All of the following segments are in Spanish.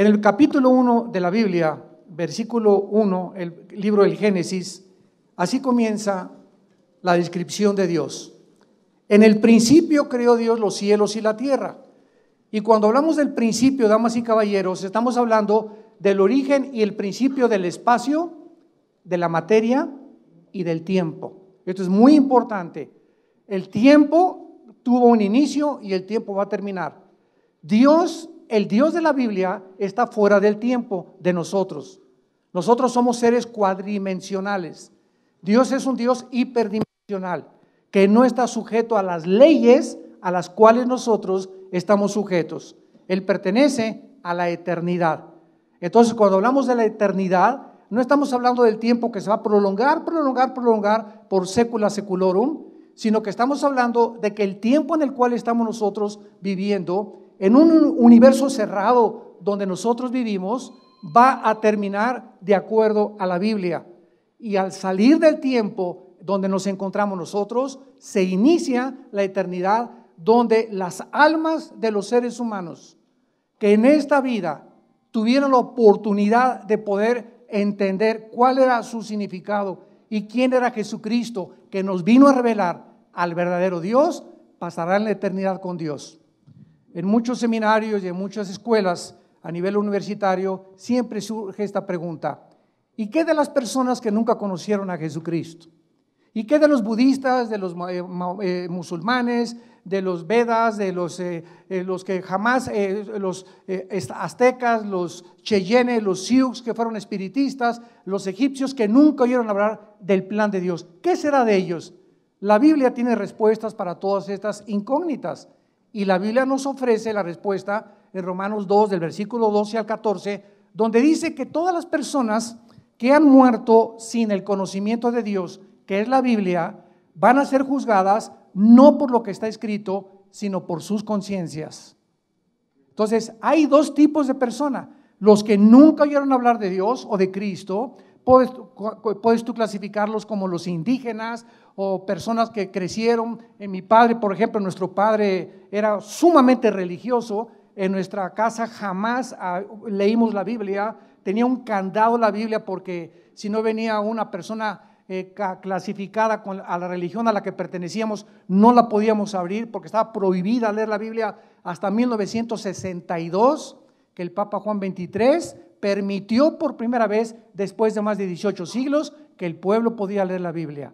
En el capítulo 1 de la Biblia, versículo 1, el libro del Génesis, así comienza la descripción de Dios. En el principio creó Dios los cielos y la tierra. Y cuando hablamos del principio, damas y caballeros, estamos hablando del origen y el principio del espacio, de la materia y del tiempo. Esto es muy importante. El tiempo tuvo un inicio y el tiempo va a terminar. Dios el Dios de la Biblia está fuera del tiempo de nosotros. Nosotros somos seres cuadrimensionales. Dios es un Dios hiperdimensional, que no está sujeto a las leyes a las cuales nosotros estamos sujetos. Él pertenece a la eternidad. Entonces, cuando hablamos de la eternidad, no estamos hablando del tiempo que se va a prolongar, prolongar, prolongar por sécula, seculorum, sino que estamos hablando de que el tiempo en el cual estamos nosotros viviendo en un universo cerrado donde nosotros vivimos, va a terminar de acuerdo a la Biblia. Y al salir del tiempo donde nos encontramos nosotros, se inicia la eternidad donde las almas de los seres humanos que en esta vida tuvieron la oportunidad de poder entender cuál era su significado y quién era Jesucristo que nos vino a revelar al verdadero Dios, pasará la eternidad con Dios. En muchos seminarios y en muchas escuelas a nivel universitario siempre surge esta pregunta. ¿Y qué de las personas que nunca conocieron a Jesucristo? ¿Y qué de los budistas, de los eh, eh, musulmanes, de los Vedas, de los, eh, que jamás, los aztecas, los cheyenes, los sioux que fueron espiritistas, los egipcios que nunca oyeron hablar del plan de Dios? ¿Qué será de ellos? La Biblia tiene respuestas para todas estas incógnitas. Y la Biblia nos ofrece la respuesta en Romanos 2, del versículo 12 al 14, donde dice que todas las personas que han muerto sin el conocimiento de Dios, que es la Biblia, van a ser juzgadas no por lo que está escrito, sino por sus conciencias. Entonces, hay dos tipos de personas. Los que nunca oyeron hablar de Dios o de Cristo, puedes, puedes tú clasificarlos como los indígenas o personas que crecieron en mi padre, por ejemplo, nuestro padre era sumamente religioso, en nuestra casa jamás ah, leímos la Biblia, tenía un candado la Biblia porque si no venía una persona eh, clasificada a la religión a la que pertenecíamos, no la podíamos abrir porque estaba prohibida leer la Biblia hasta 1962, que el Papa Juan XXIII permitió por primera vez, después de más de 18 siglos, que el pueblo podía leer la Biblia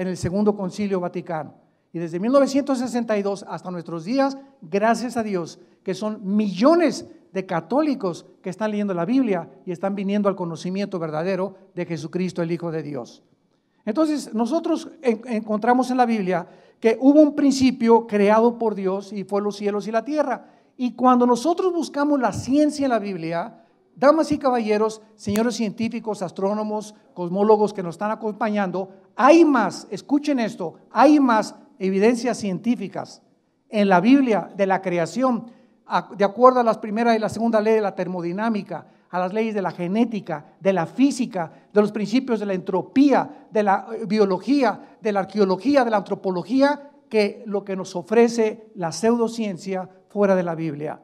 en el Segundo Concilio Vaticano. Y desde 1962 hasta nuestros días, gracias a Dios, que son millones de católicos que están leyendo la Biblia y están viniendo al conocimiento verdadero de Jesucristo, el Hijo de Dios. Entonces, nosotros encontramos en la Biblia que hubo un principio creado por Dios y fue los cielos y la tierra. Y cuando nosotros buscamos la ciencia en la Biblia, Damas y caballeros, señores científicos, astrónomos, cosmólogos que nos están acompañando, hay más, escuchen esto, hay más evidencias científicas en la Biblia de la creación, de acuerdo a las primeras y la segunda ley de la termodinámica, a las leyes de la genética, de la física, de los principios de la entropía, de la eh, biología, de la arqueología, de la antropología, que lo que nos ofrece la pseudociencia fuera de la Biblia.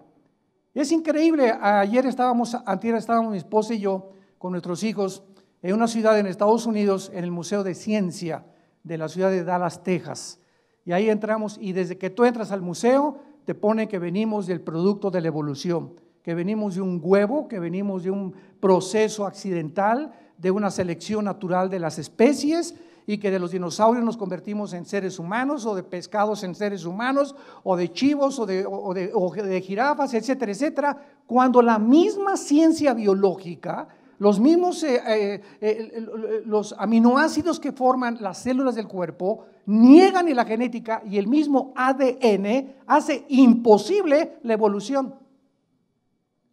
Es increíble, ayer estábamos, antier estábamos mi esposa y yo con nuestros hijos en una ciudad en Estados Unidos, en el Museo de Ciencia de la ciudad de Dallas, Texas. Y ahí entramos y desde que tú entras al museo te pone que venimos del producto de la evolución, que venimos de un huevo, que venimos de un proceso accidental, de una selección natural de las especies y que de los dinosaurios nos convertimos en seres humanos o de pescados en seres humanos o de chivos o de, jirafas, etcétera, etcétera, cuando la misma ciencia biológica, los mismos eh, eh, los aminoácidos que forman las células del cuerpo niegan la genética y el mismo ADN hace imposible la evolución.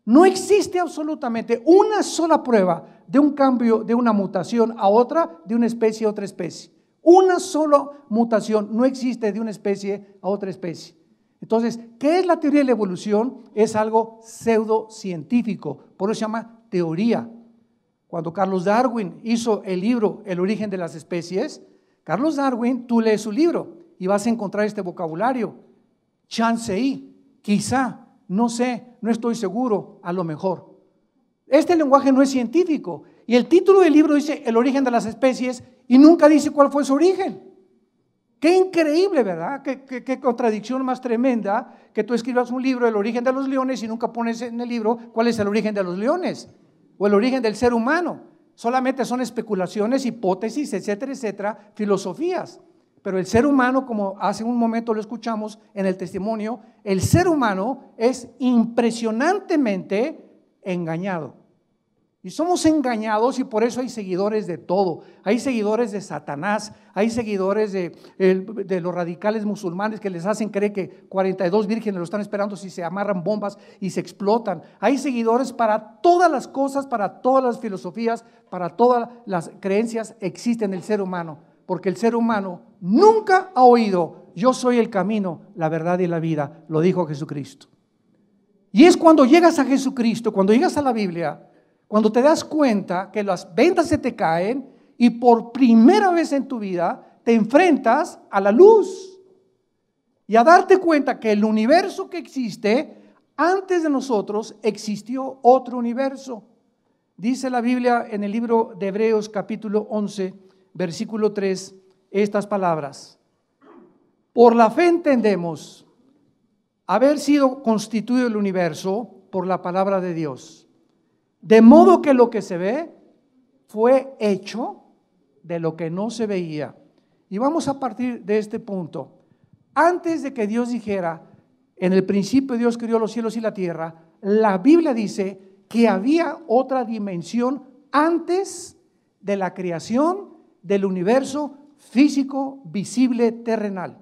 No existe absolutamente una sola prueba de un cambio, de una mutación a otra, de una especie a otra especie. Una sola mutación no existe de una especie a otra especie. Entonces, ¿qué es la teoría de la evolución? Es algo pseudocientífico, por eso se llama teoría. Cuando Carlos Darwin hizo el libro El origen de las especies, Carlos Darwin, tú lees su libro y vas a encontrar este vocabulario. Chance y quizá, no sé, no estoy seguro, a lo mejor. Este lenguaje no es científico. Y el título del libro dice El origen de las especies y nunca dice cuál fue su origen. Qué increíble, ¿verdad? Qué, contradicción más tremenda que tú escribas un libro El origen de los leones y nunca pones en el libro cuál es el origen de los leones o el origen del ser humano. Solamente son especulaciones, hipótesis, etcétera, etcétera, filosofías. Pero el ser humano, como hace un momento lo escuchamos en el testimonio, el ser humano es impresionantemente engañado. Y somos engañados y por eso hay seguidores de todo. Hay seguidores de Satanás, hay seguidores de, los radicales musulmanes que les hacen creer que 42 vírgenes lo están esperando si se amarran bombas y se explotan. Hay seguidores para todas las cosas, para todas las filosofías, para todas las creencias existen en el ser humano porque el ser humano nunca ha oído, yo soy el camino, la verdad y la vida, lo dijo Jesucristo. Y es cuando llegas a Jesucristo, cuando llegas a la Biblia, cuando te das cuenta que las ventas se te caen y por primera vez en tu vida te enfrentas a la luz y a darte cuenta que el universo que existe, antes de nosotros existió otro universo. Dice la Biblia en el libro de Hebreos capítulo 11, versículo 3, estas palabras. Por la fe entendemos haber sido constituido el universo por la palabra de Dios. De modo que lo que se ve fue hecho de lo que no se veía. Y vamos a partir de este punto. Antes de que Dios dijera, en el principio Dios creó los cielos y la tierra, la Biblia dice que había otra dimensión antes de la creación del universo físico, visible, terrenal.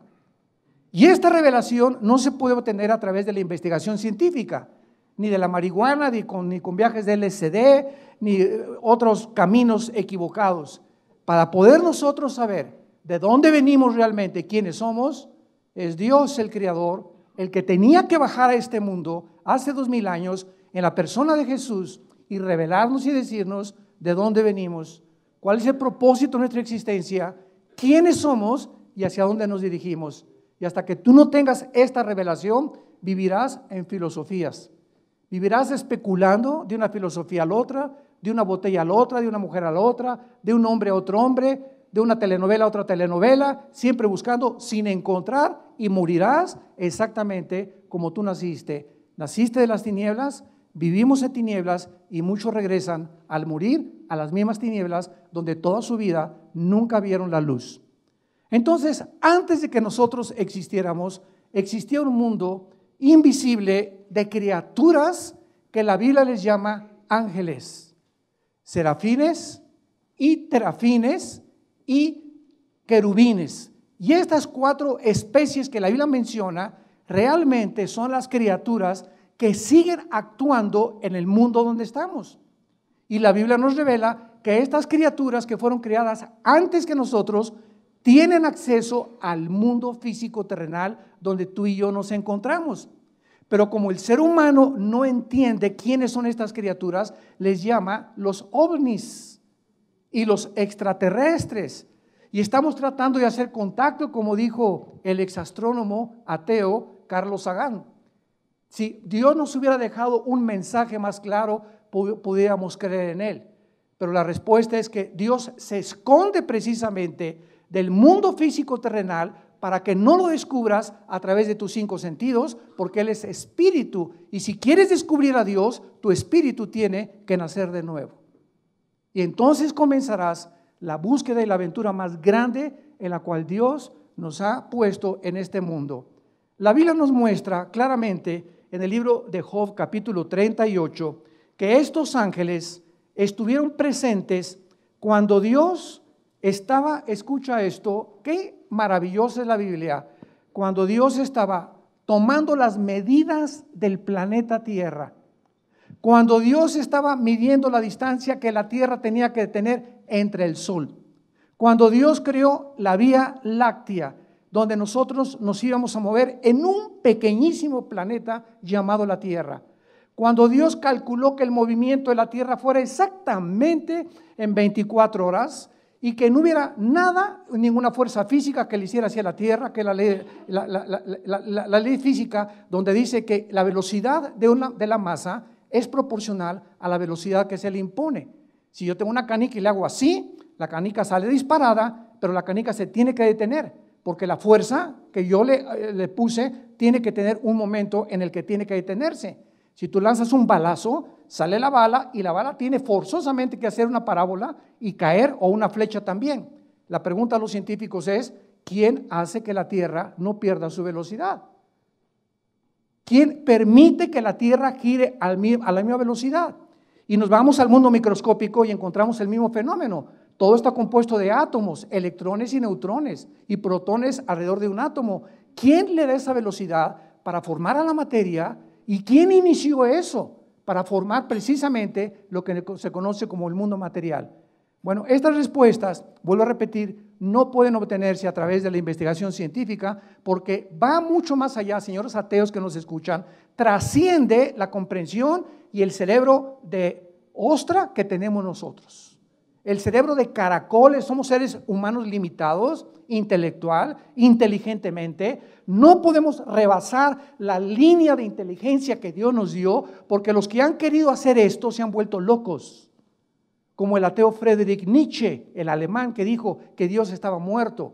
Y esta revelación no se puede obtener a través de la investigación científica, ni de la marihuana, ni con, viajes de LSD, ni eh, otros caminos equivocados. Para poder nosotros saber de dónde venimos realmente, quiénes somos, es Dios el Creador, el que tenía que bajar a este mundo hace dos mil años en la persona de Jesús y revelarnos y decirnos de dónde venimos, cuál es el propósito de nuestra existencia, quiénes somos y hacia dónde nos dirigimos. Y hasta que tú no tengas esta revelación, vivirás en filosofías. Vivirás especulando de una filosofía a la otra, de una botella a la otra, de una mujer a la otra, de un hombre a otro hombre, de una telenovela a otra telenovela, siempre buscando sin encontrar y morirás exactamente como tú naciste. Naciste de las tinieblas, vivimos en tinieblas y muchos regresan al morir a las mismas tinieblas donde toda su vida nunca vieron la luz. Entonces, antes de que nosotros existiéramos, existía un mundo invisible de criaturas que la Biblia les llama ángeles, serafines y terafines y querubines. Y estas cuatro especies que la Biblia menciona realmente son las criaturas que siguen actuando en el mundo donde estamos. Y la Biblia nos revela que estas criaturas que fueron creadas antes que nosotros tienen acceso al mundo físico terrenal donde tú y yo nos encontramos. Pero como el ser humano no entiende quiénes son estas criaturas, les llama los ovnis y los extraterrestres. Y estamos tratando de hacer contacto, como dijo el exastrónomo ateo Carlos Sagan. Si Dios nos hubiera dejado un mensaje más claro, pudiéramos creer en Él. Pero la respuesta es que Dios se esconde precisamente del mundo físico terrenal para que no lo descubras a través de tus cinco sentidos, porque Él es espíritu. Y si quieres descubrir a Dios, tu espíritu tiene que nacer de nuevo. Y entonces comenzarás la búsqueda y la aventura más grande en la cual Dios nos ha puesto en este mundo. La Biblia nos muestra claramente en el libro de Job capítulo 38 que estos ángeles estuvieron presentes cuando Dios estaba, escucha esto, qué maravillosa es la Biblia, cuando Dios estaba tomando las medidas del planeta Tierra, cuando Dios estaba midiendo la distancia que la Tierra tenía que tener entre el Sol, cuando Dios creó la Vía Láctea, donde nosotros nos íbamos a mover en un pequeñísimo planeta llamado la Tierra. Cuando Dios calculó que el movimiento de la Tierra fuera exactamente en 24 horas y que no hubiera nada, ninguna fuerza física que le hiciera hacia la Tierra, que la ley, la, ley física donde dice que la velocidad de, una, de la masa es proporcional a la velocidad que se le impone. Si yo tengo una canica y le hago así, la canica sale disparada, pero la canica se tiene que detener porque la fuerza que yo eh, le, puse tiene que tener un momento en el que tiene que detenerse. Si tú lanzas un balazo, sale la bala y la bala tiene forzosamente que hacer una parábola y caer o una flecha también. La pregunta a los científicos es, ¿quién hace que la Tierra no pierda su velocidad? ¿Quién permite que la Tierra gire a la misma velocidad? Y nos vamos al mundo microscópico y encontramos el mismo fenómeno todo está compuesto de átomos, electrones y neutrones y protones alrededor de un átomo. ¿Quién le da esa velocidad para formar a la materia y quién inició eso para formar precisamente lo que se conoce como el mundo material? Bueno, estas respuestas, vuelvo a repetir, no pueden obtenerse a través de la investigación científica porque va mucho más allá, señores ateos que nos escuchan, trasciende la comprensión y el cerebro de ostra que tenemos nosotros el cerebro de caracoles, somos seres humanos limitados, intelectual, inteligentemente. No podemos rebasar la línea de inteligencia que Dios nos dio, porque los que han querido hacer esto se han vuelto locos. Como el ateo Friedrich Nietzsche, el alemán que dijo que Dios estaba muerto.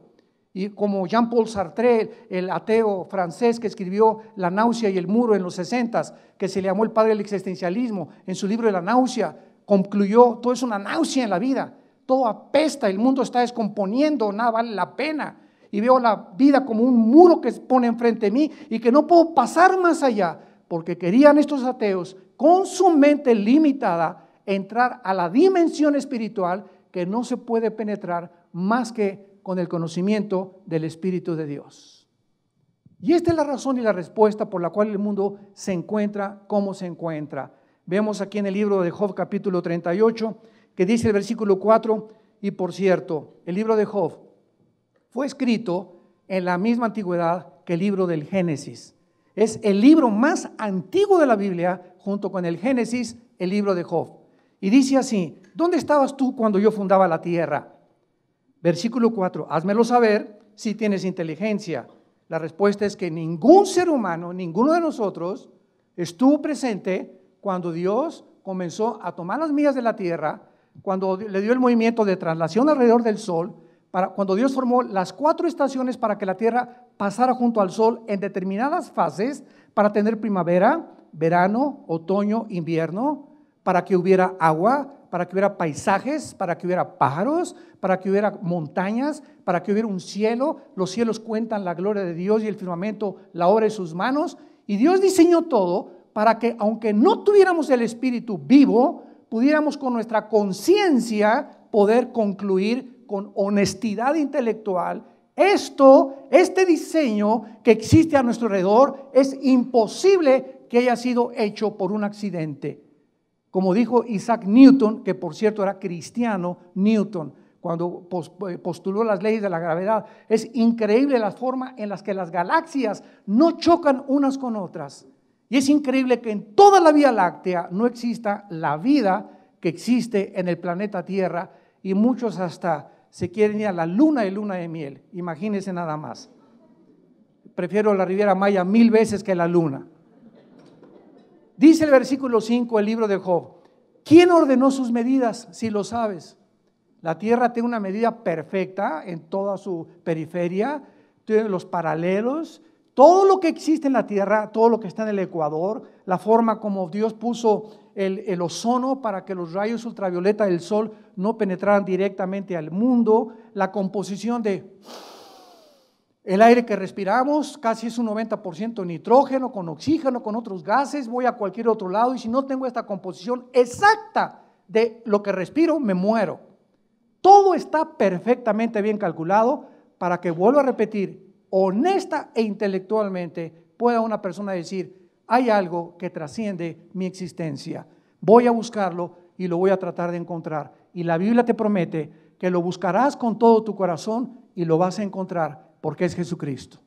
Y como Jean-Paul Sartre, el ateo francés que escribió La náusea y el muro en los 60, que se le llamó el padre del existencialismo, en su libro La náusea, concluyó, todo es una náusea en la vida, todo apesta, el mundo está descomponiendo, nada vale la pena. Y veo la vida como un muro que se pone enfrente de mí y que no puedo pasar más allá, porque querían estos ateos, con su mente limitada, entrar a la dimensión espiritual que no se puede penetrar más que con el conocimiento del Espíritu de Dios. Y esta es la razón y la respuesta por la cual el mundo se encuentra como se encuentra. Vemos aquí en el libro de Job capítulo 38 que dice el versículo 4, y por cierto, el libro de Job fue escrito en la misma antigüedad que el libro del Génesis. Es el libro más antiguo de la Biblia, junto con el Génesis, el libro de Job. Y dice así, ¿dónde estabas tú cuando yo fundaba la tierra? Versículo 4, házmelo saber si tienes inteligencia. La respuesta es que ningún ser humano, ninguno de nosotros, estuvo presente cuando Dios comenzó a tomar las millas de la tierra, cuando le dio el movimiento de traslación alrededor del sol, para, cuando Dios formó las cuatro estaciones para que la tierra pasara junto al sol en determinadas fases para tener primavera, verano, otoño, invierno, para que hubiera agua, para que hubiera paisajes, para que hubiera pájaros, para que hubiera montañas, para que hubiera un cielo. Los cielos cuentan la gloria de Dios y el firmamento, la obra de sus manos. Y Dios diseñó todo para que aunque no tuviéramos el Espíritu vivo, pudiéramos con nuestra conciencia poder concluir con honestidad intelectual. Esto, este diseño que existe a nuestro alrededor es imposible que haya sido hecho por un accidente. Como dijo Isaac Newton, que por cierto era cristiano, Newton, cuando eh, postuló las leyes de la gravedad, es increíble la forma en la que las galaxias no chocan unas con otras y es increíble que en toda la Vía Láctea no exista la vida que existe en el planeta Tierra y muchos hasta se quieren ir a la luna y luna de miel. Imagínense nada más. Prefiero la Riviera Maya mil veces que la luna. Dice el versículo 5 el libro de Job, ¿quién ordenó sus medidas si lo sabes? La Tierra tiene una medida perfecta en toda su periferia, tiene los paralelos, todo lo que existe en la Tierra, todo lo que está en el Ecuador, la forma como Dios puso el, ozono para que los rayos ultravioleta del sol no penetraran directamente al mundo, la composición de... El aire que respiramos casi es un 90% nitrógeno, con oxígeno, con otros gases, voy a cualquier otro lado y si no tengo esta composición exacta de lo que respiro, me muero. Todo está perfectamente bien calculado para que vuelva a repetir, honesta e intelectualmente pueda una persona decir, hay algo que trasciende mi existencia. Voy a buscarlo y lo voy a tratar de encontrar. Y la Biblia te promete que lo buscarás con todo tu corazón y lo vas a encontrar porque es Jesucristo.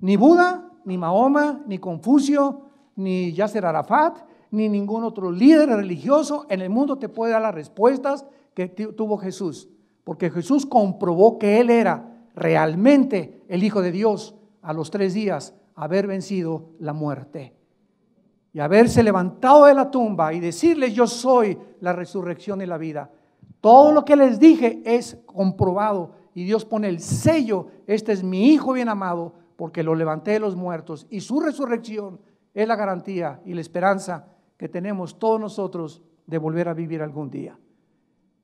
Ni Buda, ni Mahoma, ni Confucio, ni Yasser Arafat, ni ningún otro líder religioso en el mundo te puede dar las respuestas que tuvo Jesús. Porque Jesús comprobó que Él era realmente el Hijo de Dios a los tres días haber vencido la muerte y haberse levantado de la tumba y decirles yo soy la resurrección y la vida. Todo lo que les dije es comprobado y Dios pone el sello, este es mi Hijo bien amado porque lo levanté de los muertos y su resurrección es la garantía y la esperanza que tenemos todos nosotros de volver a vivir algún día.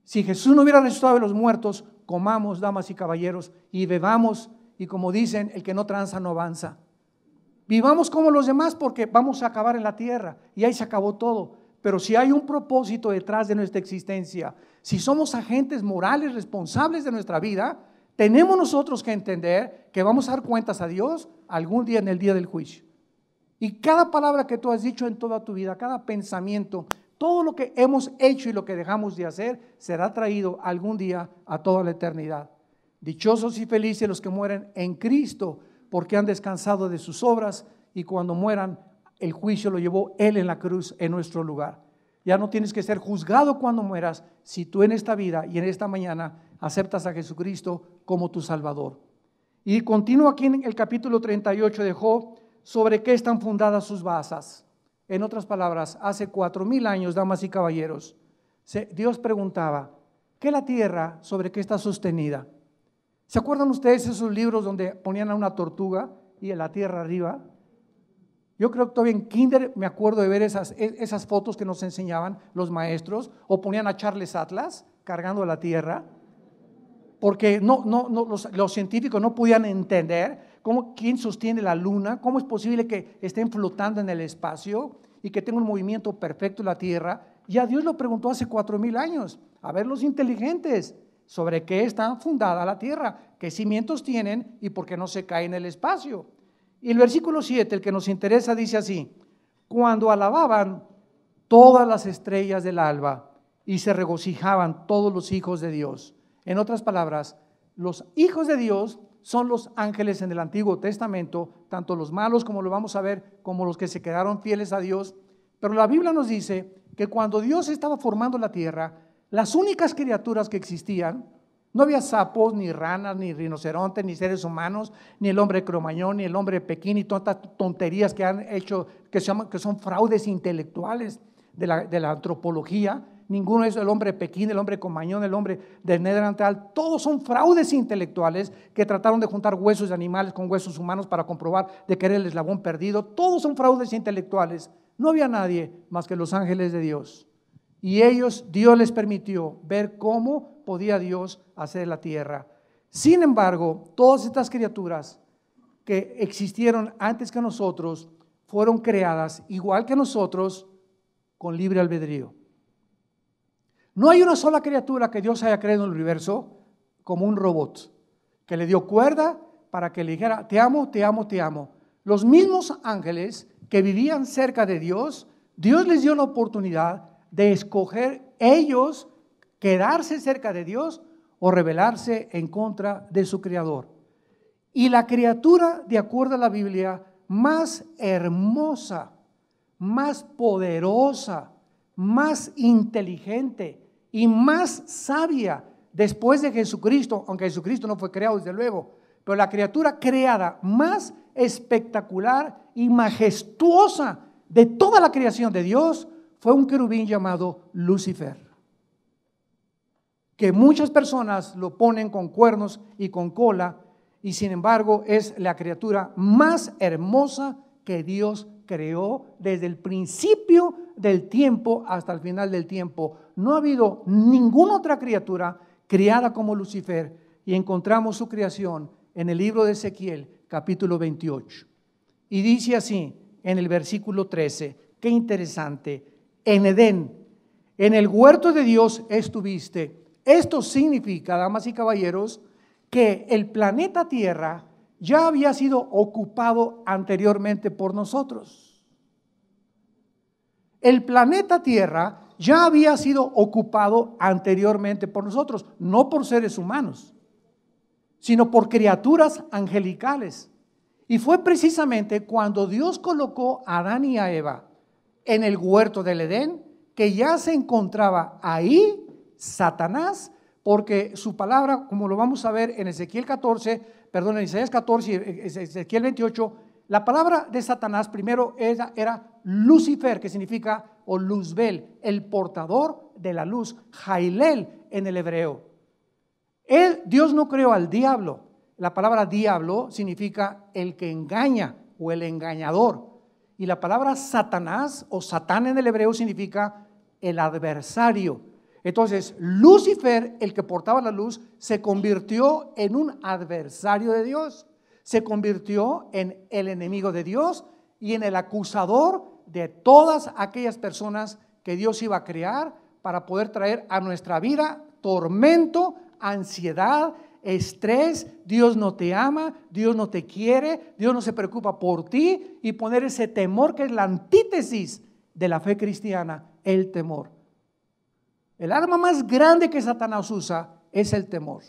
Si Jesús no hubiera resucitado de los muertos, comamos, damas y caballeros, y bebamos, y como dicen, el que no tranza no avanza. Vivamos como los demás porque vamos a acabar en la tierra y ahí se acabó todo. Pero si hay un propósito detrás de nuestra existencia, si somos agentes morales responsables de nuestra vida, tenemos nosotros que entender que vamos a dar cuentas a Dios algún día en el día del juicio. Y cada palabra que tú has dicho en toda tu vida, cada pensamiento, todo lo que hemos hecho y lo que dejamos de hacer será traído algún día a toda la eternidad. Dichosos y felices los que mueren en Cristo, porque han descansado de sus obras y cuando mueran, el juicio lo llevó Él en la cruz en nuestro lugar. Ya no tienes que ser juzgado cuando mueras si tú en esta vida y en esta mañana aceptas a Jesucristo como tu Salvador. Y continúa aquí en el capítulo 38 de Job sobre qué están fundadas sus basas. En otras palabras, hace cuatro mil años, damas y caballeros, Dios preguntaba, ¿qué la tierra sobre qué está sostenida? ¿Se acuerdan ustedes esos libros donde ponían a una tortuga y la tierra arriba? Yo creo que todavía en kinder me acuerdo de ver esas, e, esas fotos que nos enseñaban los maestros o ponían a Charles Atlas cargando la tierra porque los, los científicos no podían entender ¿Cómo, ¿Quién sostiene la luna? ¿Cómo es posible que estén flotando en el espacio y que tenga un movimiento perfecto la Tierra? Y a Dios lo preguntó hace cuatro mil años. A ver los inteligentes, ¿sobre qué está fundada la Tierra? ¿Qué cimientos tienen y por qué no se cae en el espacio? Y el versículo 7, el que nos interesa, dice así, cuando alababan todas las estrellas del alba y se regocijaban todos los hijos de Dios. En otras palabras, los hijos de Dios son los ángeles en el Antiguo Testamento, tanto los malos como lo vamos a ver, como los que se quedaron fieles a Dios. Pero la Biblia nos dice que cuando Dios estaba formando la tierra, las únicas criaturas que existían, no había sapos, ni ranas, ni rinocerontes, ni seres humanos, ni el hombre cromañón, ni el hombre pequín, todas tantas tonterías que han hecho, que, son, fraudes intelectuales de la antropología. Ninguno es el hombre Pekín, el hombre mañón, el hombre del Neandertal. Todos son fraudes intelectuales que trataron de juntar huesos de animales con huesos humanos para comprobar de que era el eslabón perdido. Todos son fraudes intelectuales. No había nadie más que los ángeles de Dios. Y ellos, Dios les permitió ver cómo podía Dios hacer la tierra. Sin embargo, todas estas criaturas que existieron antes que nosotros fueron creadas igual que nosotros con libre albedrío. No hay una sola criatura que Dios haya creado en el universo como un robot, que le dio cuerda para que le dijera, te amo, te amo, te amo. Los mismos ángeles que vivían cerca de Dios, Dios les dio la oportunidad de escoger ellos quedarse cerca de Dios o rebelarse en contra de su Creador. Y la criatura, de acuerdo a la Biblia, más hermosa, más poderosa, más inteligente, y más sabia después de Jesucristo, aunque Jesucristo no fue creado desde luego, pero la criatura creada más espectacular y majestuosa de toda la creación de Dios fue un querubín llamado Lucifer, que muchas personas lo ponen con cuernos y con cola, y sin embargo es la criatura más hermosa que Dios creó desde el principio del tiempo hasta el final del tiempo. No ha habido ninguna otra criatura criada como Lucifer y encontramos su creación en el libro de Ezequiel, capítulo 28. Y dice así en el versículo 13, qué interesante, en Edén, en el huerto de Dios estuviste. Esto significa, damas y caballeros, que el planeta Tierra ya había sido ocupado anteriormente por nosotros el planeta Tierra ya había sido ocupado anteriormente por nosotros, no por seres humanos, sino por criaturas angelicales. Y fue precisamente cuando Dios colocó a Adán y a Eva en el huerto del Edén, que ya se encontraba ahí Satanás, porque su palabra, como lo vamos a ver en Ezequiel 14, perdón, en Isaías 14 y Ezequiel 28, la palabra de Satanás primero era, era Lucifer, que significa o Luzbel, el portador de la luz, Jailel en el hebreo. Dios no creó al diablo. La palabra diablo significa el que engaña o el engañador. Y la palabra Satanás o Satán en el hebreo significa el adversario. Entonces, Lucifer, el que portaba la luz, se convirtió en un adversario de Dios se convirtió en el enemigo de Dios y en el acusador de todas aquellas personas que Dios iba a crear para poder traer a nuestra vida tormento, ansiedad, estrés, Dios no te ama, Dios no te quiere, Dios no se preocupa por ti y poner ese temor que es la antítesis de la fe cristiana, el temor. El arma más grande que Satanás usa es el temor.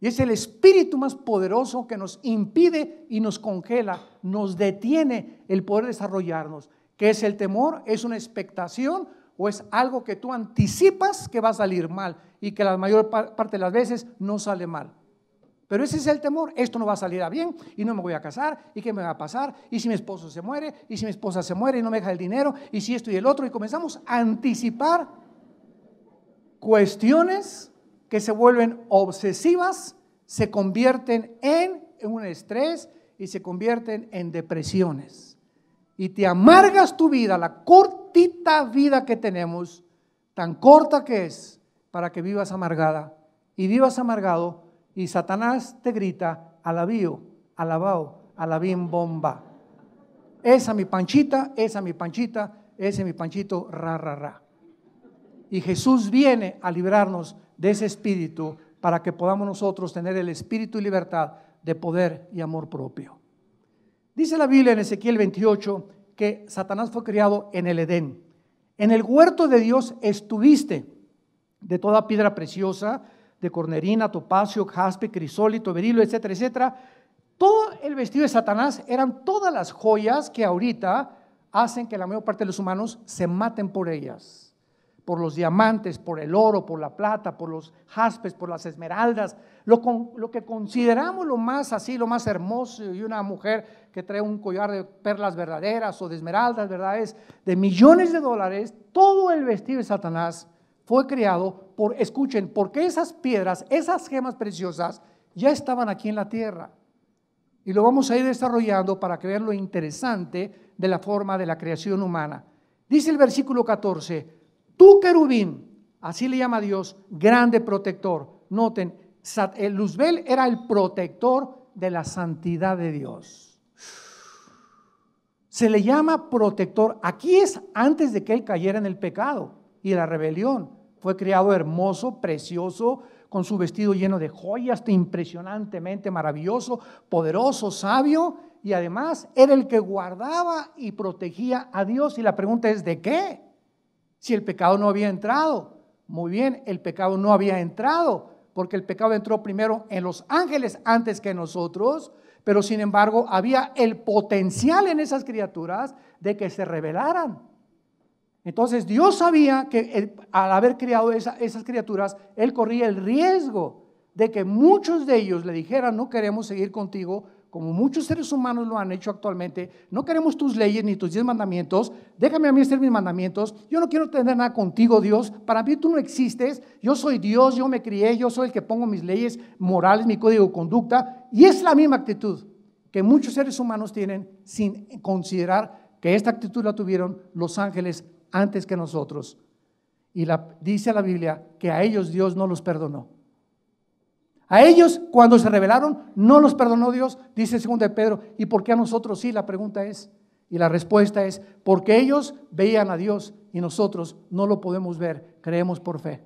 Y es el espíritu más poderoso que nos impide y nos congela, nos detiene el poder desarrollarnos. ¿Qué es el temor? ¿Es una expectación o es algo que tú anticipas que va a salir mal y que la mayor parte de las veces no sale mal? Pero ese es el temor, esto no va a salir a bien y no me voy a casar y qué me va a pasar y si mi esposo se muere y si mi esposa se muere y no me deja el dinero y si esto y el otro y comenzamos a anticipar cuestiones que se vuelven obsesivas se convierten en, un estrés y se convierten en depresiones. Y te amargas tu vida, la cortita vida que tenemos, tan corta que es, para que vivas amargada y vivas amargado y Satanás te grita, alabío, alabao, alabín bomba. Esa mi panchita, esa mi panchita, ese mi panchito, ra, ra, ra. Y Jesús viene a librarnos de ese espíritu para que podamos nosotros tener el espíritu y libertad de poder y amor propio. Dice la Biblia en Ezequiel 28 que Satanás fue criado en el Edén. En el huerto de Dios estuviste de toda piedra preciosa, de cornerina, topacio, jaspe, crisólito, berilo, etcétera, etcétera. Todo el vestido de Satanás eran todas las joyas que ahorita hacen que la mayor parte de los humanos se maten por ellas por los diamantes, por el oro, por la plata, por los jaspes, por las esmeraldas, lo, lo que consideramos lo más así, lo más hermoso, y una mujer que trae un collar de perlas verdaderas o de esmeraldas es de millones de dólares, todo el vestido de Satanás fue creado por, escuchen, porque esas piedras, esas gemas preciosas, ya estaban aquí en la tierra. Y lo vamos a ir desarrollando para que lo interesante de la forma de la creación humana. Dice el versículo 14, Tú, querubín, así le llama Dios, grande protector. Noten, Luzbel era el protector de la santidad de Dios. Se le llama protector. Aquí es antes de que él cayera en el pecado y la rebelión. Fue criado hermoso, precioso, con su vestido lleno de joyas, impresionantemente maravilloso, poderoso, sabio, y además era el que guardaba y protegía a Dios. Y la pregunta es, ¿de qué? Si el pecado no había entrado, muy bien, el pecado no había entrado, porque el pecado entró primero en los ángeles antes que en nosotros, pero sin embargo había el potencial en esas criaturas de que se rebelaran. Entonces Dios sabía que al haber creado esas criaturas, Él corría el riesgo de que muchos de ellos le dijeran, no queremos seguir contigo como muchos seres humanos lo han hecho actualmente, no queremos tus leyes ni tus diez mandamientos, déjame a mí hacer mis mandamientos, yo no quiero tener nada contigo, Dios, para mí tú no existes, yo soy Dios, yo me crié, yo soy el que pongo mis leyes morales, mi código de conducta, y es la misma actitud que muchos seres humanos tienen sin considerar que esta actitud la tuvieron los ángeles antes que nosotros. Y la, dice la Biblia que a ellos Dios no los perdonó. A ellos, cuando se rebelaron, no los perdonó Dios, dice el segundo de Pedro. ¿Y por qué a nosotros sí? La pregunta es. Y la respuesta es, porque ellos veían a Dios y nosotros no lo podemos ver, creemos por fe.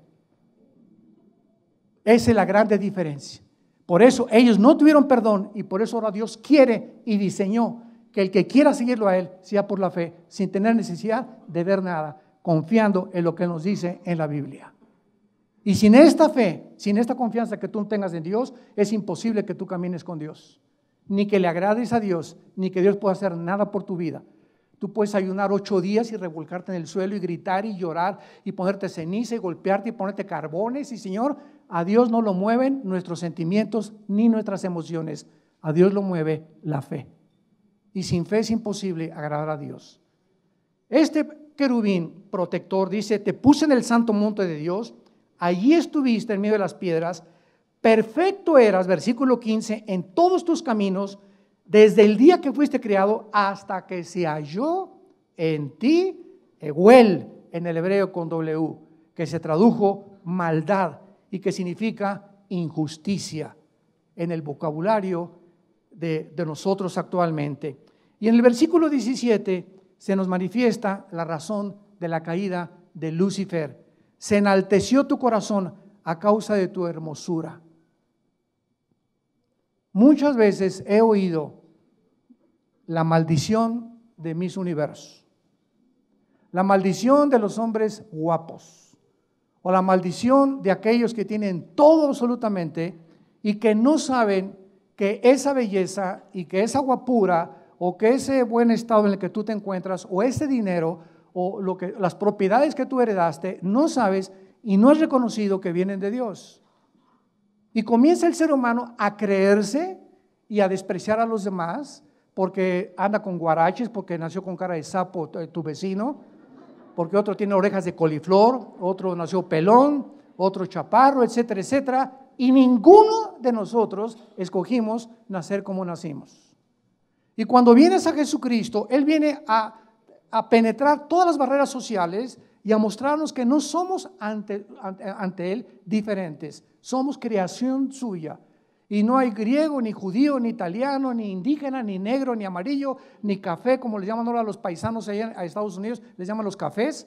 Esa es la grande diferencia. Por eso ellos no tuvieron perdón y por eso ahora Dios quiere y diseñó que el que quiera seguirlo a Él sea por la fe, sin tener necesidad de ver nada, confiando en lo que nos dice en la Biblia. Y sin esta fe, sin esta confianza que tú tengas en Dios, es imposible que tú camines con Dios. Ni que le agrades a Dios, ni que Dios pueda hacer nada por tu vida. Tú puedes ayunar ocho días y revolcarte en el suelo y gritar y llorar y ponerte ceniza y golpearte y ponerte carbones. Y Señor, a Dios no lo mueven nuestros sentimientos ni nuestras emociones. A Dios lo mueve la fe. Y sin fe es imposible agradar a Dios. Este querubín protector dice, te puse en el santo monte de Dios allí estuviste en medio de las piedras, perfecto eras, versículo 15, en todos tus caminos, desde el día que fuiste creado hasta que se halló en ti Eguel, en el hebreo con W, que se tradujo maldad y que significa injusticia en el vocabulario de, de nosotros actualmente. Y en el versículo 17 se nos manifiesta la razón de la caída de Lucifer se enalteció tu corazón a causa de tu hermosura. Muchas veces he oído la maldición de mis universos, la maldición de los hombres guapos, o la maldición de aquellos que tienen todo absolutamente y que no saben que esa belleza y que esa guapura o que ese buen estado en el que tú te encuentras o ese dinero o lo que, las propiedades que tú heredaste, no sabes y no es reconocido que vienen de Dios. Y comienza el ser humano a creerse y a despreciar a los demás porque anda con guaraches, porque nació con cara de sapo tu vecino, porque otro tiene orejas de coliflor, otro nació pelón, otro chaparro, etcétera, etcétera. Y ninguno de nosotros escogimos nacer como nacimos. Y cuando vienes a Jesucristo, Él viene a a penetrar todas las barreras sociales y a mostrarnos que no somos ante, Él diferentes, somos creación suya. Y no hay griego, ni judío, ni italiano, ni indígena, ni negro, ni amarillo, ni café, como les llaman ahora los paisanos allá a Estados Unidos, les llaman los cafés,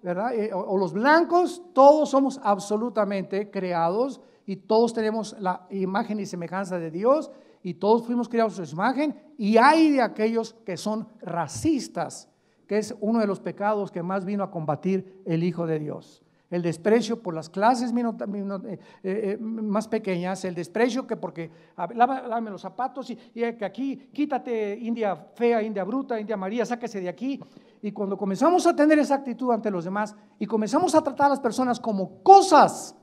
¿verdad? Eh, o, los blancos, todos somos absolutamente creados y todos tenemos la imagen y semejanza de Dios y todos fuimos creados a su imagen y hay de aquellos que son racistas que es uno de los pecados que más vino a combatir el Hijo de Dios. El desprecio por las clases eh, eh, eh, más pequeñas, el desprecio que porque lávame los zapatos y, que aquí quítate India fea, India bruta, India María, sáquese de aquí. Y cuando comenzamos a tener esa actitud ante los demás y comenzamos a tratar a las personas como cosas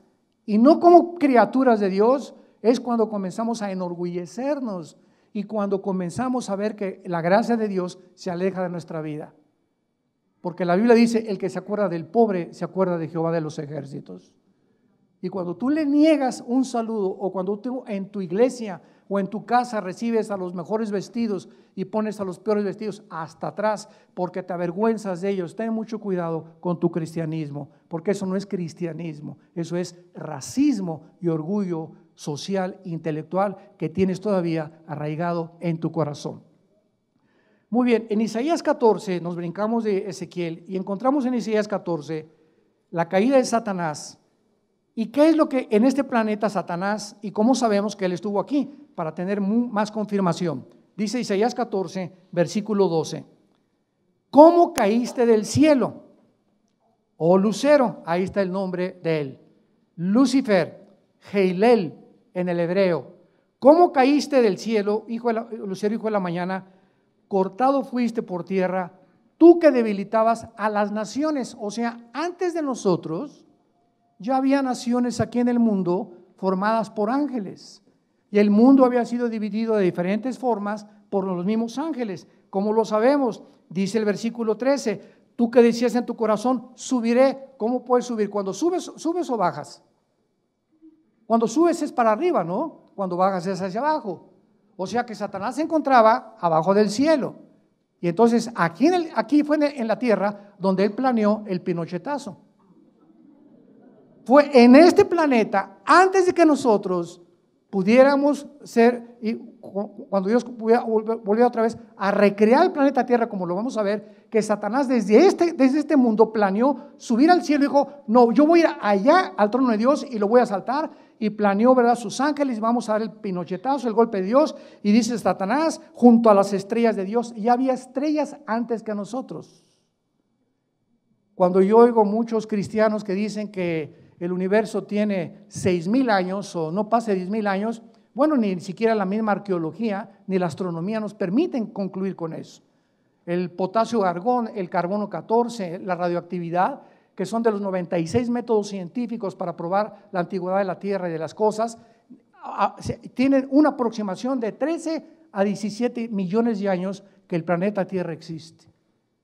y no como criaturas de Dios, es cuando comenzamos a enorgullecernos y cuando comenzamos a ver que la gracia de Dios se aleja de nuestra vida. Porque la Biblia dice, el que se acuerda del pobre se acuerda de Jehová de los ejércitos. Y cuando tú le niegas un saludo o cuando tú en tu iglesia o en tu casa recibes a los mejores vestidos y pones a los peores vestidos hasta atrás porque te avergüenzas de ellos, ten mucho cuidado con tu cristianismo, porque eso no es cristianismo, eso es racismo y orgullo social, intelectual que tienes todavía arraigado en tu corazón. Muy bien, en Isaías 14 nos brincamos de Ezequiel y encontramos en Isaías 14 la caída de Satanás. ¿Y qué es lo que en este planeta Satanás y cómo sabemos que él estuvo aquí? Para tener más confirmación. Dice Isaías 14, versículo 12. ¿Cómo caíste del cielo? Oh Lucero, ahí está el nombre de él. Lucifer, Heilel en el hebreo. ¿Cómo caíste del cielo, hijo de Lucero, hijo de la mañana? cortado fuiste por tierra, tú que debilitabas a las naciones. O sea, antes de nosotros ya había naciones aquí en el mundo formadas por ángeles. Y el mundo había sido dividido de diferentes formas por los mismos ángeles. Como lo sabemos, dice el versículo 13, tú que decías en tu corazón, subiré, ¿cómo puedes subir? Cuando subes, subes o bajas. Cuando subes es para arriba, ¿no? Cuando bajas es hacia abajo. O sea que Satanás se encontraba abajo del cielo. Y entonces aquí, en el, aquí fue en, en la tierra donde él planeó el pinochetazo. Fue en este planeta, antes de que nosotros pudiéramos ser, y cuando Dios volviera otra vez a recrear el planeta Tierra, como lo vamos a ver, que Satanás desde este, desde este mundo planeó subir al cielo y dijo, no, yo voy a ir allá al trono de Dios y lo voy a saltar, y planeó, ¿verdad?, sus ángeles, vamos a dar el pinochetazo, el golpe de Dios, y dice Satanás, junto a las estrellas de Dios, ya había estrellas antes que nosotros. Cuando yo oigo muchos cristianos que dicen que el universo tiene 6.000 años o no pase 10.000 años, bueno, ni siquiera la misma arqueología ni la astronomía nos permiten concluir con eso. El potasio argón, el carbono 14, la radioactividad, que son de los 96 métodos científicos para probar la antigüedad de la Tierra y de las cosas, tienen una aproximación de 13 a 17 millones de años que el planeta Tierra existe.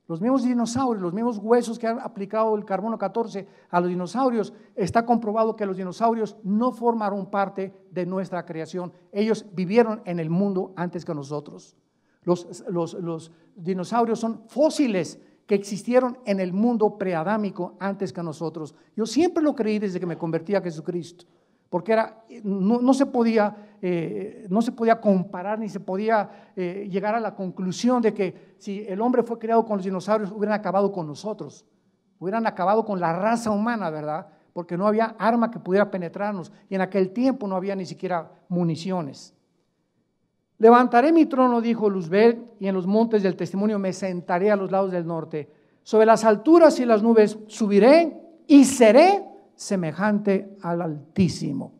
Los mismos dinosaurios, los mismos huesos que han aplicado el carbono 14 a los dinosaurios, está comprobado que los dinosaurios no formaron parte de nuestra creación. Ellos vivieron en el mundo antes que nosotros. Los, dinosaurios son fósiles que existieron en el mundo preadámico antes que nosotros. Yo siempre lo creí desde que me convertí a Jesucristo porque era, no, se podía, eh, no se podía comparar ni se podía eh, llegar a la conclusión de que si el hombre fue creado con los dinosaurios, hubieran acabado con nosotros, hubieran acabado con la raza humana, ¿verdad? Porque no había arma que pudiera penetrarnos y en aquel tiempo no había ni siquiera municiones. Levantaré mi trono, dijo Luzbel, y en los montes del testimonio me sentaré a los lados del norte. Sobre las alturas y las nubes subiré y seré semejante al Altísimo.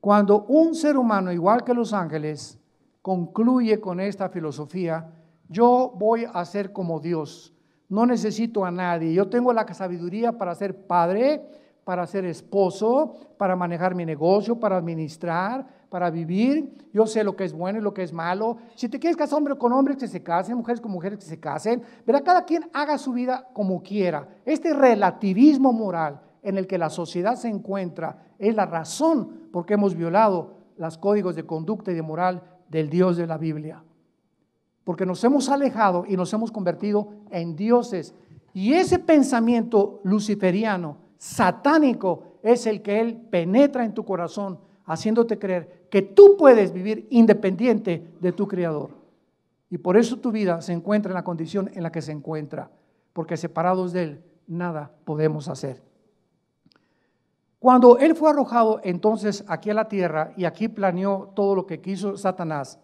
Cuando un ser humano, igual que los ángeles, concluye con esta filosofía, yo voy a ser como Dios, no necesito a nadie, yo tengo la sabiduría para ser padre, para ser esposo, para manejar mi negocio, para administrar, para vivir. Yo sé lo que es bueno y lo que es malo. Si te quieres casar hombre con hombre que se casen, mujeres con mujeres que se casen, verá cada quien haga su vida como quiera. Este relativismo moral en el que la sociedad se encuentra es la razón por qué hemos violado los códigos de conducta y de moral del Dios de la Biblia. Porque nos hemos alejado y nos hemos convertido en dioses. Y ese pensamiento luciferiano, satánico, es el que Él penetra en tu corazón, haciéndote creer que tú puedes vivir independiente de tu Creador. Y por eso tu vida se encuentra en la condición en la que se encuentra, porque separados de Él nada podemos hacer. Cuando él fue arrojado entonces aquí a la tierra y aquí planeó todo lo que quiso Satanás,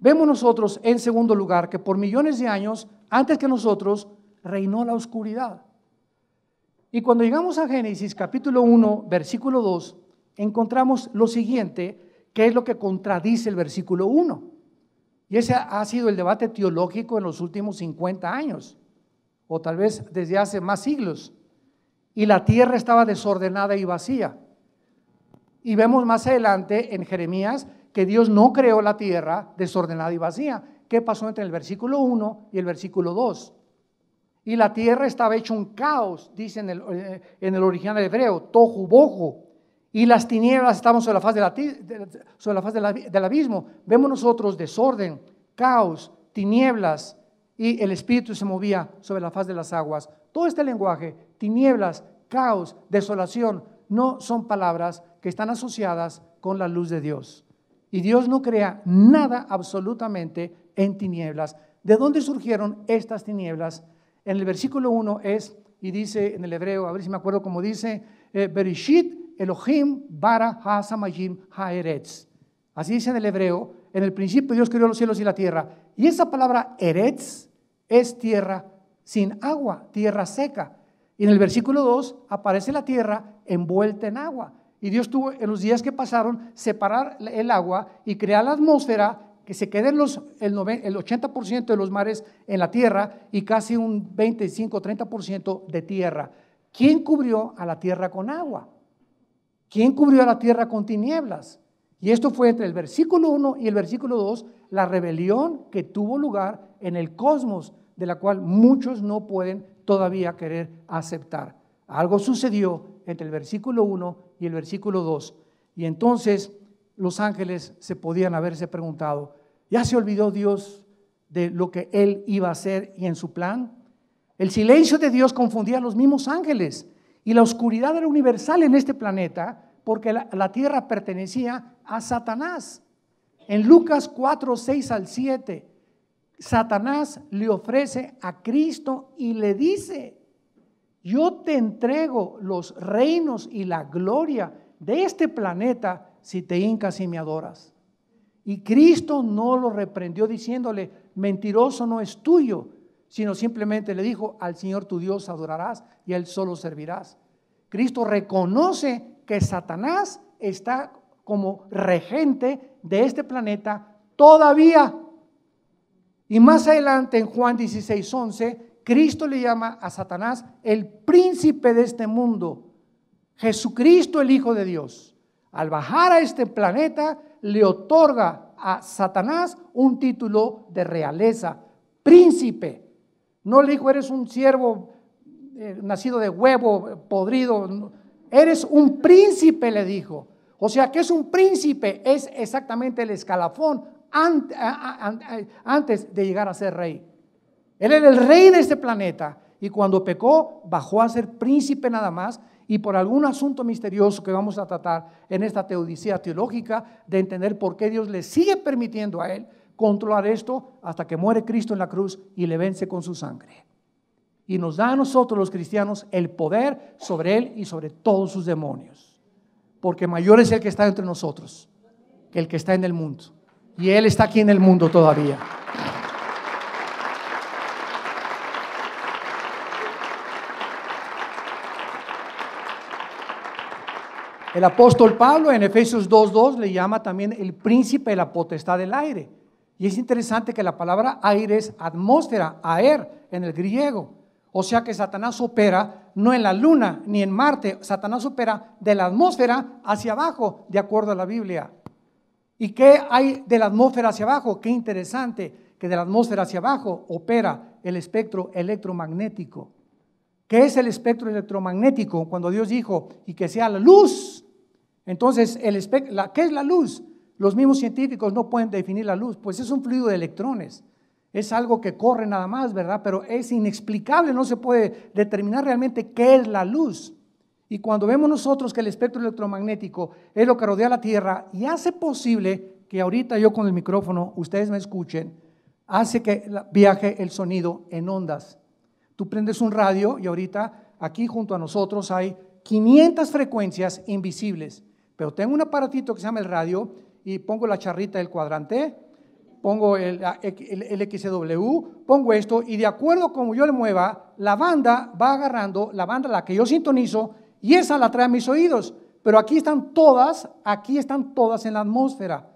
vemos nosotros en segundo lugar que por millones de años antes que nosotros reinó la oscuridad. Y cuando llegamos a Génesis capítulo 1, versículo 2, encontramos lo siguiente, que es lo que contradice el versículo 1. Y ese ha sido el debate teológico en los últimos 50 años, o tal vez desde hace más siglos y la tierra estaba desordenada y vacía. Y vemos más adelante en Jeremías que Dios no creó la tierra desordenada y vacía. ¿Qué pasó entre el versículo 1 y el versículo 2? Y la tierra estaba hecha un caos, dice en el, eh, original hebreo, tohu bohu. Y las tinieblas estaban sobre la faz, del abismo. Vemos nosotros desorden, caos, tinieblas, y el espíritu se movía sobre la faz de las aguas. Todo este lenguaje tinieblas, caos, desolación, no son palabras que están asociadas con la luz de Dios. Y Dios no crea nada absolutamente en tinieblas. ¿De dónde surgieron estas tinieblas? En el versículo 1 es, y dice en el hebreo, a ver si me acuerdo cómo dice, eh, Bereshit Elohim bara ha eretz Así dice en el hebreo, en el principio Dios creó los cielos y la tierra. Y esa palabra eretz es tierra sin agua, tierra seca en el versículo 2 aparece la tierra envuelta en agua. Y Dios tuvo en los días que pasaron separar el agua y crear la atmósfera que se queden los, el, 80% de los mares en la tierra y casi un 25-30% de tierra. ¿Quién cubrió a la tierra con agua? ¿Quién cubrió a la tierra con tinieblas? Y esto fue entre el versículo 1 y el versículo 2, la rebelión que tuvo lugar en el cosmos, de la cual muchos no pueden todavía querer aceptar. Algo sucedió entre el versículo 1 y el versículo 2. Y entonces los ángeles se podían haberse preguntado, ¿ya se olvidó Dios de lo que él iba a hacer y en su plan? El silencio de Dios confundía a los mismos ángeles y la oscuridad era universal en este planeta porque la, tierra pertenecía a Satanás. En Lucas 4, 6 al 7, Satanás le ofrece a Cristo y le dice, yo te entrego los reinos y la gloria de este planeta si te hincas y me adoras. Y Cristo no lo reprendió diciéndole, mentiroso no es tuyo, sino simplemente le dijo, al Señor tu Dios adorarás y a Él solo servirás. Cristo reconoce que Satanás está como regente de este planeta todavía y más adelante en Juan 16, 11, Cristo le llama a Satanás el príncipe de este mundo, Jesucristo el Hijo de Dios. Al bajar a este planeta, le otorga a Satanás un título de realeza, príncipe. No le dijo, eres un siervo eh, nacido de huevo, podrido. Eres un príncipe, le dijo. O sea, que es un príncipe? Es exactamente el escalafón antes de llegar a ser rey. Él era el rey de este planeta y cuando pecó bajó a ser príncipe nada más y por algún asunto misterioso que vamos a tratar en esta teodicea teológica de entender por qué Dios le sigue permitiendo a él controlar esto hasta que muere Cristo en la cruz y le vence con su sangre. Y nos da a nosotros los cristianos el poder sobre él y sobre todos sus demonios. Porque mayor es el que está entre nosotros que el que está en el mundo. Y Él está aquí en el mundo todavía. El apóstol Pablo en Efesios 2.2 le llama también el príncipe de la potestad del aire. Y es interesante que la palabra aire es atmósfera, aer, en el griego. O sea que Satanás opera no en la luna ni en Marte, Satanás opera de la atmósfera hacia abajo, de acuerdo a la Biblia. ¿Y qué hay de la atmósfera hacia abajo? Qué interesante que de la atmósfera hacia abajo opera el espectro electromagnético. ¿Qué es el espectro electromagnético? Cuando Dios dijo, y que sea la luz. Entonces, el la, ¿qué es la luz? Los mismos científicos no pueden definir la luz, pues es un fluido de electrones. Es algo que corre nada más, ¿verdad? Pero es inexplicable, no se puede determinar realmente qué es la luz. Y cuando vemos nosotros que el espectro electromagnético es lo que rodea la Tierra y hace posible que ahorita yo con el micrófono ustedes me escuchen, hace que viaje el sonido en ondas. Tú prendes un radio y ahorita aquí junto a nosotros hay 500 frecuencias invisibles, pero tengo un aparatito que se llama el radio y pongo la charrita del cuadrante, pongo el, ah, el, XW, pongo esto y de acuerdo como yo le mueva, la banda va agarrando, la banda la que yo sintonizo y esa la trae a mis oídos. Pero aquí están todas, aquí están todas en la atmósfera.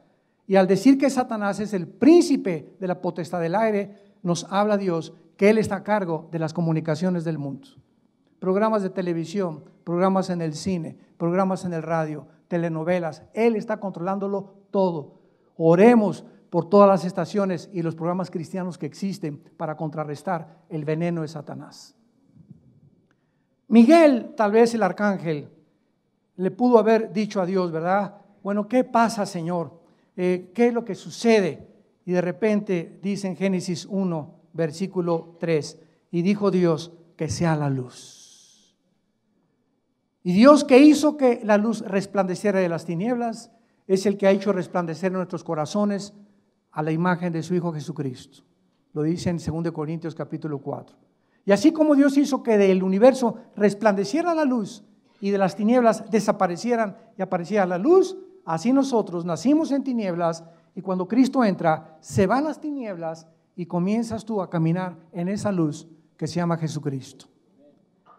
Y al decir que Satanás es el príncipe de la potestad del aire, nos habla Dios que Él está a cargo de las comunicaciones del mundo. Programas de televisión, programas en el cine, programas en el radio, telenovelas. Él está controlándolo todo. Oremos por todas las estaciones y los programas cristianos que existen para contrarrestar el veneno de Satanás. Miguel, tal vez el arcángel, le pudo haber dicho a Dios, ¿verdad? Bueno, ¿qué pasa, Señor? Eh, ¿Qué es lo que sucede? Y de repente dice en Génesis 1, versículo 3, y dijo Dios, que sea la luz. Y Dios que hizo que la luz resplandeciera de las tinieblas, es el que ha hecho resplandecer nuestros corazones a la imagen de su Hijo Jesucristo. Lo dice en 2 Corintios capítulo 4. Y así como Dios hizo que del universo resplandeciera la luz y de las tinieblas desaparecieran y apareciera la luz, así nosotros nacimos en tinieblas y cuando Cristo entra, se van las tinieblas y comienzas tú a caminar en esa luz que se llama Jesucristo.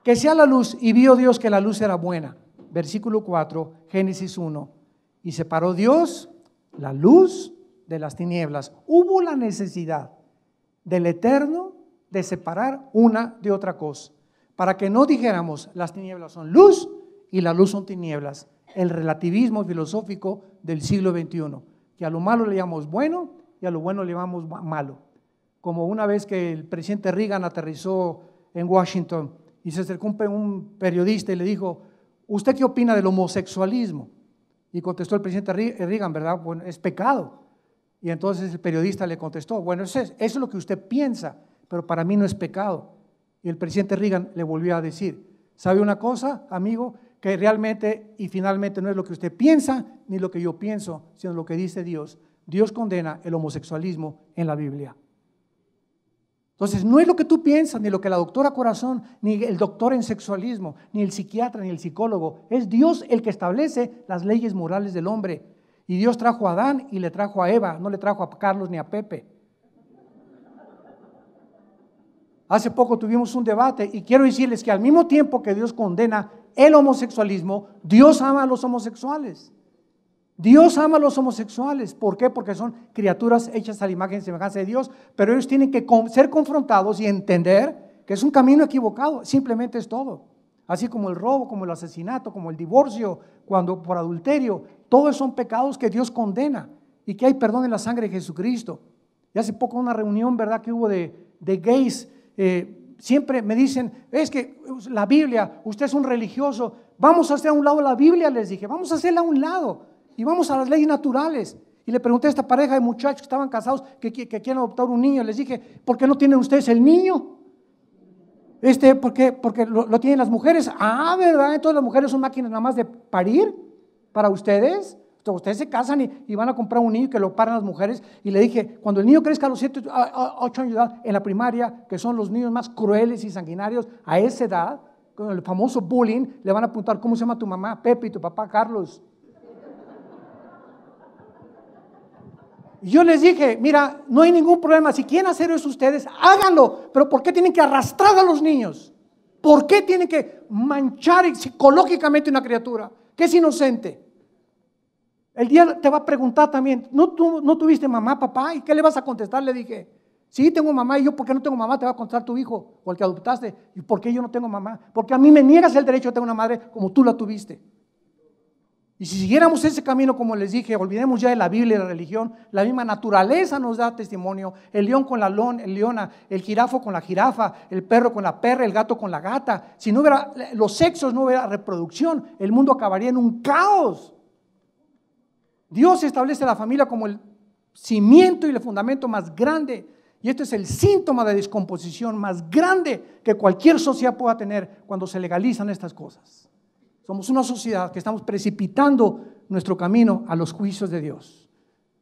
Que sea la luz y vio Dios que la luz era buena. Versículo 4, Génesis 1. Y separó Dios la luz de las tinieblas. Hubo la necesidad del eterno de separar una de otra cosa, para que no dijéramos las tinieblas son luz y la luz son tinieblas, el relativismo filosófico del siglo XXI, que a lo malo le llamamos bueno y a lo bueno le llamamos malo. Como una vez que el presidente Reagan aterrizó en Washington y se acercó un periodista y le dijo, ¿usted qué opina del homosexualismo? Y contestó el presidente Reagan, ¿verdad? Bueno, es pecado. Y entonces el periodista le contestó, bueno, eso es, eso es lo que usted piensa, pero para mí no es pecado. Y el presidente Reagan le volvió a decir, ¿sabe una cosa, amigo? Que realmente y finalmente no es lo que usted piensa ni lo que yo pienso, sino lo que dice Dios. Dios condena el homosexualismo en la Biblia. Entonces, no es lo que tú piensas, ni lo que la doctora corazón, ni el doctor en sexualismo, ni el psiquiatra, ni el psicólogo. Es Dios el que establece las leyes morales del hombre. Y Dios trajo a Adán y le trajo a Eva, no le trajo a Carlos ni a Pepe. Hace poco tuvimos un debate y quiero decirles que al mismo tiempo que Dios condena el homosexualismo, Dios ama a los homosexuales. Dios ama a los homosexuales. ¿Por qué? Porque son criaturas hechas a la imagen y semejanza de Dios, pero ellos tienen que ser confrontados y entender que es un camino equivocado. Simplemente es todo. Así como el robo, como el asesinato, como el divorcio, cuando por adulterio, todos son pecados que Dios condena y que hay perdón en la sangre de Jesucristo. Y hace poco una reunión, ¿verdad?, que hubo de, de gays eh, siempre me dicen, es que la Biblia, usted es un religioso, vamos a hacer a un lado la Biblia, les dije, vamos a hacerla a un lado y vamos a las leyes naturales. Y le pregunté a esta pareja de muchachos que estaban casados que, quieren adoptar un niño, les dije, ¿por qué no tienen ustedes el niño? Este, ¿por qué? Porque lo, lo tienen las mujeres. Ah, ¿verdad? Entonces las mujeres son máquinas nada más de parir para ustedes ustedes se casan y, van a comprar un niño que lo paran las mujeres. Y le dije, cuando el niño crezca a los 7, 8 años de edad, en la primaria, que son los niños más crueles y sanguinarios, a esa edad, con el famoso bullying, le van a apuntar, ¿cómo se llama tu mamá? Pepe y tu papá Carlos. yo les dije, mira, no hay ningún problema, si quieren hacer eso ustedes, háganlo, pero ¿por qué tienen que arrastrar a los niños? ¿Por qué tienen que manchar psicológicamente una criatura que es inocente? El día te va a preguntar también, ¿no, tuviste mamá, papá? ¿Y qué le vas a contestar? Le dije, sí, tengo mamá. ¿Y yo por qué no tengo mamá? Te va a contestar tu hijo o el que adoptaste. ¿Y por qué yo no tengo mamá? Porque a mí me niegas el derecho de tener una madre como tú la tuviste. Y si siguiéramos ese camino, como les dije, olvidemos ya de la Biblia y la religión, la misma naturaleza nos da testimonio. El león con la lona, leona, el jirafo con la jirafa, el perro con la perra, el gato con la gata. Si no hubiera los sexos, no hubiera reproducción, el mundo acabaría en un caos. Dios establece la familia como el cimiento y el fundamento más grande. Y esto es el síntoma de descomposición más grande que cualquier sociedad pueda tener cuando se legalizan estas cosas. Somos una sociedad que estamos precipitando nuestro camino a los juicios de Dios.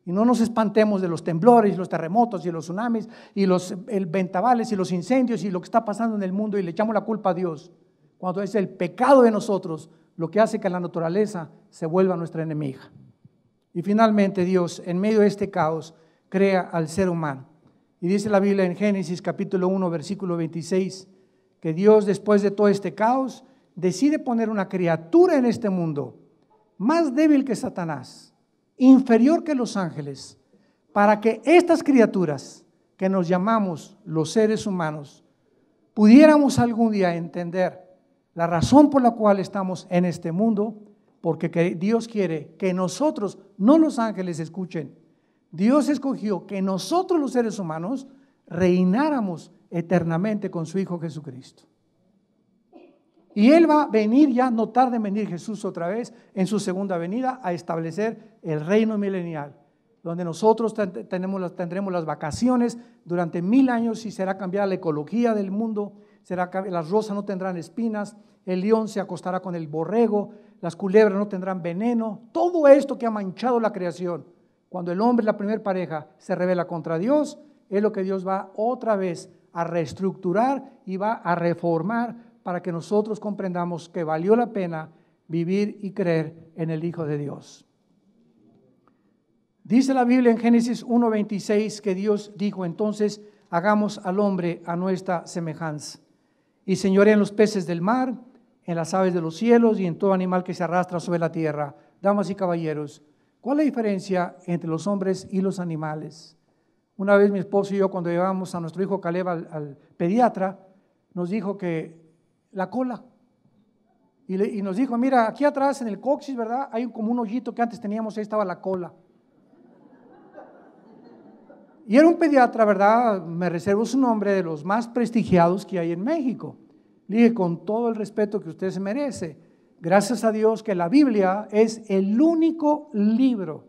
Y no nos espantemos de los temblores, los terremotos y los tsunamis y los el ventavales y los incendios y lo que está pasando en el mundo y le echamos la culpa a Dios. Cuando es el pecado de nosotros lo que hace que la naturaleza se vuelva nuestra enemiga. Y finalmente Dios, en medio de este caos, crea al ser humano. Y dice la Biblia en Génesis capítulo 1, versículo 26, que Dios después de todo este caos decide poner una criatura en este mundo más débil que Satanás, inferior que los ángeles, para que estas criaturas que nos llamamos los seres humanos pudiéramos algún día entender la razón por la cual estamos en este mundo porque Dios quiere que nosotros, no los ángeles, escuchen. Dios escogió que nosotros los seres humanos reináramos eternamente con su Hijo Jesucristo. Y Él va a venir ya, no tarde en venir Jesús otra vez en su segunda venida a establecer el reino milenial, donde nosotros tendremos las vacaciones durante mil años y será cambiada la ecología del mundo, las rosas no tendrán espinas, el león se acostará con el borrego, las culebras no tendrán veneno. Todo esto que ha manchado la creación, cuando el hombre, la primera pareja, se revela contra Dios, es lo que Dios va otra vez a reestructurar y va a reformar para que nosotros comprendamos que valió la pena vivir y creer en el Hijo de Dios. Dice la Biblia en Génesis 1.26 que Dios dijo, entonces hagamos al hombre a nuestra semejanza y señoría en los peces del mar, en las aves de los cielos y en todo animal que se arrastra sobre la tierra. Damas y caballeros, ¿cuál es la diferencia entre los hombres y los animales? Una vez mi esposo y yo, cuando llevamos a nuestro hijo Caleb al, pediatra, nos dijo que la cola. Y, nos dijo, mira, aquí atrás en el coxis, ¿verdad? Hay como un hoyito que antes teníamos, ahí estaba la cola. Y era un pediatra, ¿verdad? Me reservo su nombre, de los más prestigiados que hay en México. Le dije, con todo el respeto que usted se merece, gracias a Dios que la Biblia es el único libro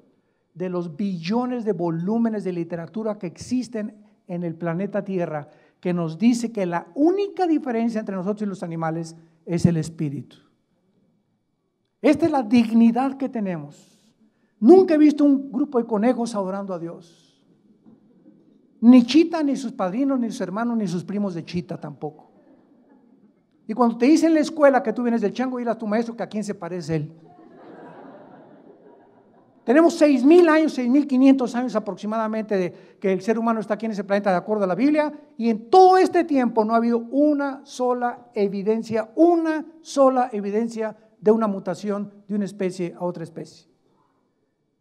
de los billones de volúmenes de literatura que existen en el planeta Tierra, que nos dice que la única diferencia entre nosotros y los animales es el espíritu. Esta es la dignidad que tenemos. Nunca he visto un grupo de conejos adorando a Dios. Ni Chita, ni sus padrinos, ni sus hermanos, ni sus primos de Chita tampoco. Y cuando te dicen en la escuela que tú vienes del chango, dile a tu maestro que a quién se parece él. Tenemos mil años, 6.500 años aproximadamente de que el ser humano está aquí en ese planeta de acuerdo a la Biblia. Y en todo este tiempo no ha habido una sola evidencia, una sola evidencia de una mutación de una especie a otra especie.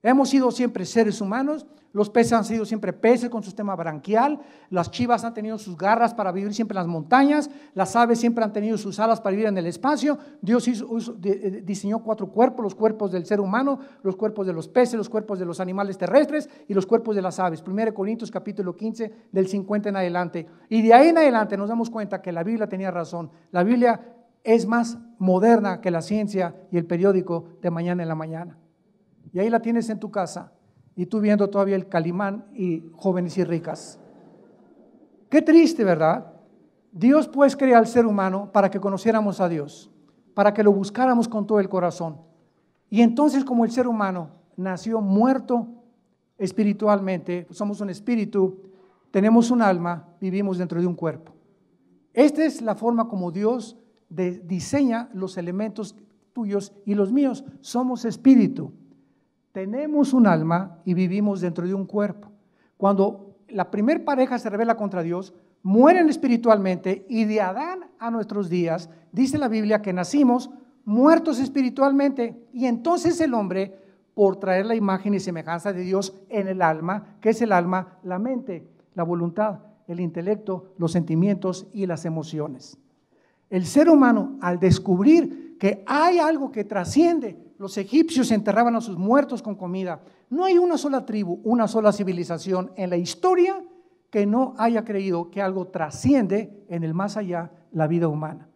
Hemos sido siempre seres humanos, los peces han sido siempre peces con su sistema branquial, las chivas han tenido sus garras para vivir siempre en las montañas, las aves siempre han tenido sus alas para vivir en el espacio. Dios eh, diseñó cuatro cuerpos, los cuerpos del ser humano, los cuerpos de los peces, los cuerpos de los animales terrestres y los cuerpos de las aves. Primero, Corintios capítulo 15 del 50 en adelante. Y de ahí en adelante nos damos cuenta que la Biblia tenía razón. La Biblia es más moderna que la ciencia y el periódico de mañana en la mañana y ahí la tienes en tu casa y tú viendo todavía el Calimán y jóvenes y ricas. Qué triste, ¿verdad? Dios pues crea al ser humano para que conociéramos a Dios, para que lo buscáramos con todo el corazón. Y entonces como el ser humano nació muerto espiritualmente, somos un espíritu, tenemos un alma, vivimos dentro de un cuerpo. Esta es la forma como Dios diseña los elementos tuyos y los míos. Somos espíritu. Tenemos un alma y vivimos dentro de un cuerpo. Cuando la primer pareja se revela contra Dios, mueren espiritualmente y de Adán a nuestros días, dice la Biblia que nacimos muertos espiritualmente. Y entonces el hombre, por traer la imagen y semejanza de Dios en el alma, que es el alma, la mente, la voluntad, el intelecto, los sentimientos y las emociones. El ser humano, al descubrir que hay algo que trasciende los egipcios enterraban a sus muertos con comida. No hay una sola tribu, una sola civilización en la historia que no haya creído que algo trasciende en el más allá la vida humana.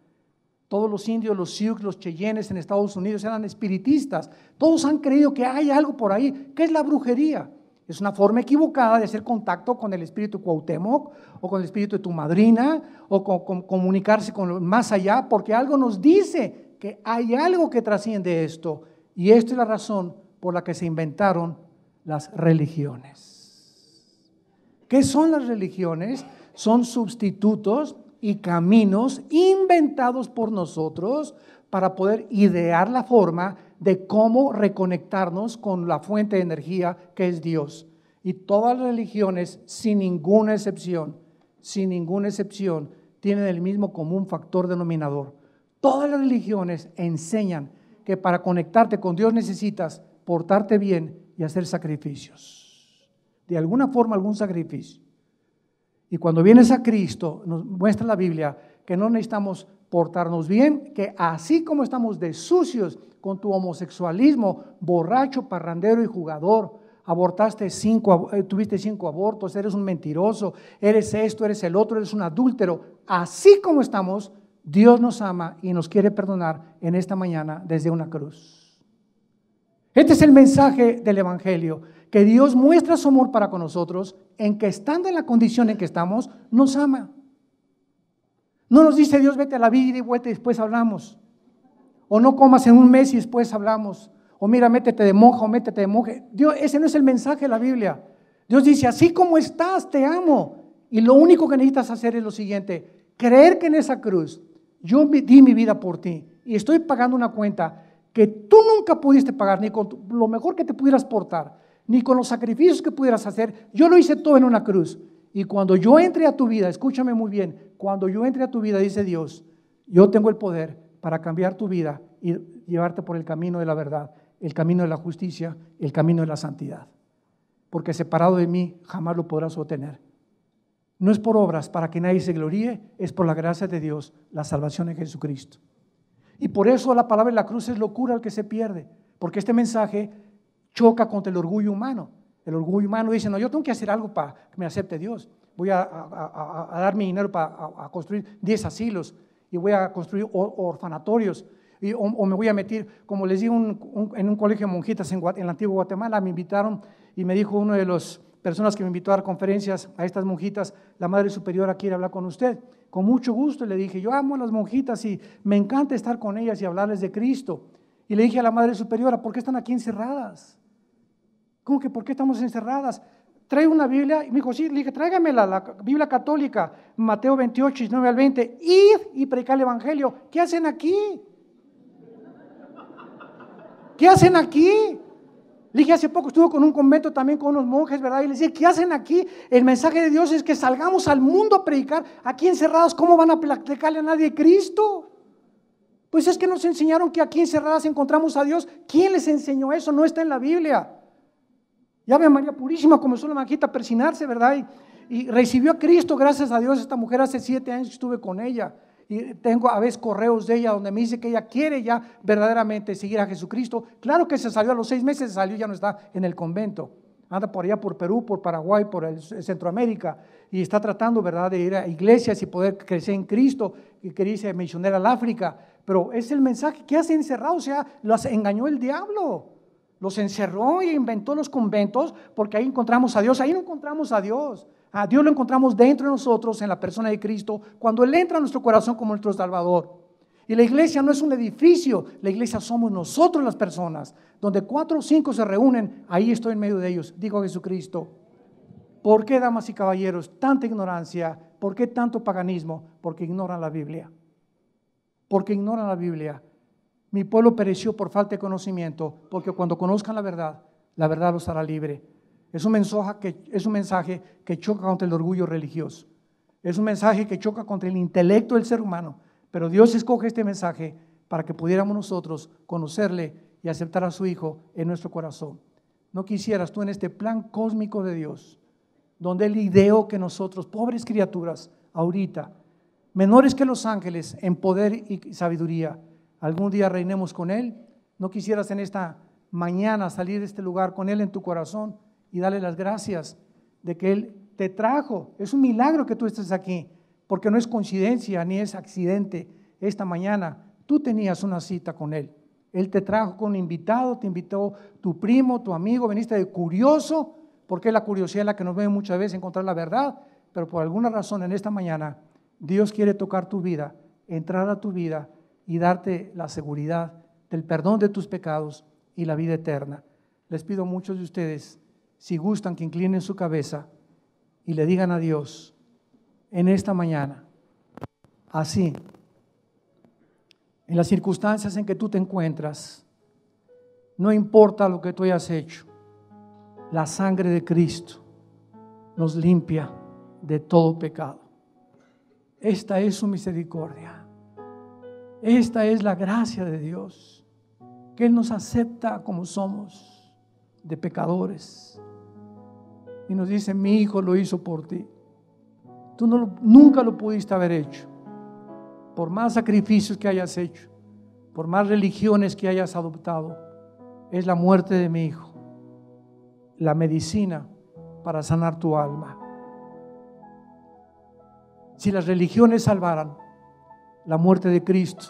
Todos los indios, los Sioux, los Cheyennes en Estados Unidos eran espiritistas. Todos han creído que hay algo por ahí. ¿Qué es la brujería? Es una forma equivocada de hacer contacto con el espíritu Cuauhtémoc o con el espíritu de tu madrina o comunicarse con comunicarse más allá porque algo nos dice que hay algo que trasciende esto y esta es la razón por la que se inventaron las religiones. ¿Qué son las religiones? Son sustitutos y caminos inventados por nosotros para poder idear la forma de cómo reconectarnos con la fuente de energía que es Dios. Y todas las religiones, sin ninguna excepción, sin ninguna excepción, tienen el mismo común factor denominador. Todas las religiones enseñan que para conectarte con Dios necesitas portarte bien y hacer sacrificios. De alguna forma, algún sacrificio. Y cuando vienes a Cristo, nos muestra la Biblia que no necesitamos portarnos bien, que así como estamos de sucios con tu homosexualismo, borracho, parrandero y jugador, abortaste cinco, eh, tuviste cinco abortos, eres un mentiroso, eres esto, eres el otro, eres un adúltero, así como estamos, Dios nos ama y nos quiere perdonar en esta mañana desde una cruz. Este es el mensaje del Evangelio, que Dios muestra su amor para con nosotros en que estando en la condición en que estamos, nos ama. No nos dice Dios, vete a la vida y vuelta y después hablamos. O no comas en un mes y después hablamos. O mira, métete de monja o métete de monje. Dios, ese no es el mensaje de la Biblia. Dios dice, así como estás, te amo. Y lo único que necesitas hacer es lo siguiente, creer que en esa cruz yo di mi vida por ti y estoy pagando una cuenta que tú nunca pudiste pagar, ni con lo mejor que te pudieras portar, ni con los sacrificios que pudieras hacer. Yo lo hice todo en una cruz. Y cuando yo entre a tu vida, escúchame muy bien, cuando yo entre a tu vida, dice Dios, yo tengo el poder para cambiar tu vida y llevarte por el camino de la verdad, el camino de la justicia, el camino de la santidad. Porque separado de mí, jamás lo podrás obtener. No es por obras para que nadie se gloríe, es por la gracia de Dios, la salvación en Jesucristo. Y por eso la palabra de la cruz es locura al que se pierde, porque este mensaje choca contra el orgullo humano. El orgullo humano dice, no, yo tengo que hacer algo para que me acepte Dios. Voy a, dar mi dinero para construir 10 asilos y voy a construir orfanatorios. o, me voy a meter, como les digo, en un colegio de monjitas en, en la antigua Guatemala, me invitaron y me dijo uno de los personas que me invitó a dar conferencias a estas monjitas, la Madre Superiora quiere hablar con usted. Con mucho gusto le dije, yo amo a las monjitas y me encanta estar con ellas y hablarles de Cristo. Y le dije a la Madre Superiora, ¿por qué están aquí encerradas? ¿Cómo que por qué estamos encerradas? Trae una Biblia. Y me dijo, sí, le dije, tráigamela, la Biblia católica, Mateo 28, 19 al 20. Id y predicar el Evangelio. ¿Qué hacen aquí? ¿Qué hacen aquí? dije hace poco estuvo con un convento también con unos monjes, ¿verdad? Y les dije, ¿qué hacen aquí? El mensaje de Dios es que salgamos al mundo a predicar. Aquí encerrados, ¿cómo van a platicarle a nadie Cristo? Pues es que nos enseñaron que aquí encerradas encontramos a Dios. ¿Quién les enseñó eso? No está en la Biblia. Ya ve a María Purísima comenzó la maquita a persinarse, ¿verdad? Y, y recibió a Cristo, gracias a Dios. Esta mujer hace siete años estuve con ella y tengo a veces correos de ella donde me dice que ella quiere ya verdaderamente seguir a Jesucristo. Claro que se salió a los seis meses, se salió, ya no está en el convento. Anda por allá, por Perú, por Paraguay, por Centroamérica y está tratando, ¿verdad?, de ir a iglesias y poder crecer en Cristo y quería irse misionera al África. Pero es el mensaje que hace encerrado, o sea, los engañó el diablo los encerró y inventó los conventos, porque ahí encontramos a Dios, ahí no encontramos a Dios. A Dios lo encontramos dentro de nosotros, en la persona de Cristo, cuando Él entra en nuestro corazón como nuestro Salvador. Y la iglesia no es un edificio, la iglesia somos nosotros las personas. Donde cuatro o cinco se reúnen, ahí estoy en medio de ellos, dijo Jesucristo. ¿Por qué, damas y caballeros, tanta ignorancia? ¿Por qué tanto paganismo? Porque ignoran la Biblia. Porque ignoran la Biblia. Mi pueblo pereció por falta de conocimiento, porque cuando conozcan la verdad, la verdad los hará libre. Es un, mensaje que, choca contra el orgullo religioso. Es un mensaje que choca contra el intelecto del ser humano. Pero Dios escoge este mensaje para que pudiéramos nosotros conocerle y aceptar a su Hijo en nuestro corazón. No quisieras tú en este plan cósmico de Dios, donde Él ideó que nosotros, pobres criaturas, ahorita, menores que los ángeles en poder y sabiduría, algún día reinemos con Él. No quisieras en esta mañana salir de este lugar con Él en tu corazón y dale las gracias de que Él te trajo. Es un milagro que tú estés aquí, porque no es coincidencia ni es accidente. Esta mañana tú tenías una cita con Él. Él te trajo con invitado, te invitó tu primo, tu amigo, veniste de curioso, porque la curiosidad la que nos ve muchas veces encontrar la verdad, pero por alguna razón en esta mañana Dios quiere tocar tu vida, entrar a tu vida y darte la seguridad del perdón de tus pecados y la vida eterna. Les pido a muchos de ustedes si gustan que inclinen su cabeza y le digan a Dios en esta mañana, así, en las circunstancias en que tú te encuentras, no importa lo que tú hayas hecho, la sangre de Cristo nos limpia de todo pecado. Esta es su misericordia. Esta es la gracia de Dios, que Él nos acepta como somos, de pecadores y nos dice, mi hijo lo hizo por ti. Tú no nunca lo pudiste haber hecho, por más sacrificios que hayas hecho, por más religiones que hayas adoptado. Es la muerte de mi hijo, la medicina para sanar tu alma. Si las religiones salvaran, la muerte de Cristo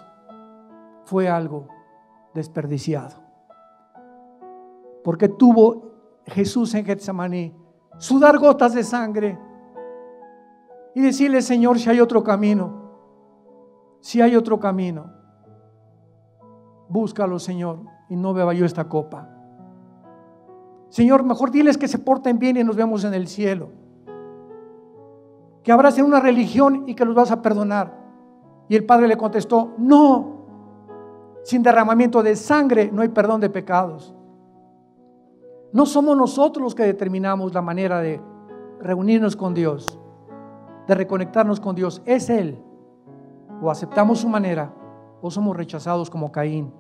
fue algo desperdiciado. Porque tuvo Jesús en Getsemaní sudar gotas de sangre y decirle, Señor, si hay otro camino, si hay otro camino, búscalo, Señor, y no beba yo esta copa. Señor, mejor diles que se porten bien y nos vemos en el cielo. Que en una religión y que los vas a perdonar. Y el padre le contestó, no, sin derramamiento de sangre no hay perdón de pecados. No somos nosotros los que determinamos la manera de reunirnos con Dios, de reconectarnos con Dios. Es Él. O aceptamos su manera o somos rechazados como Caín.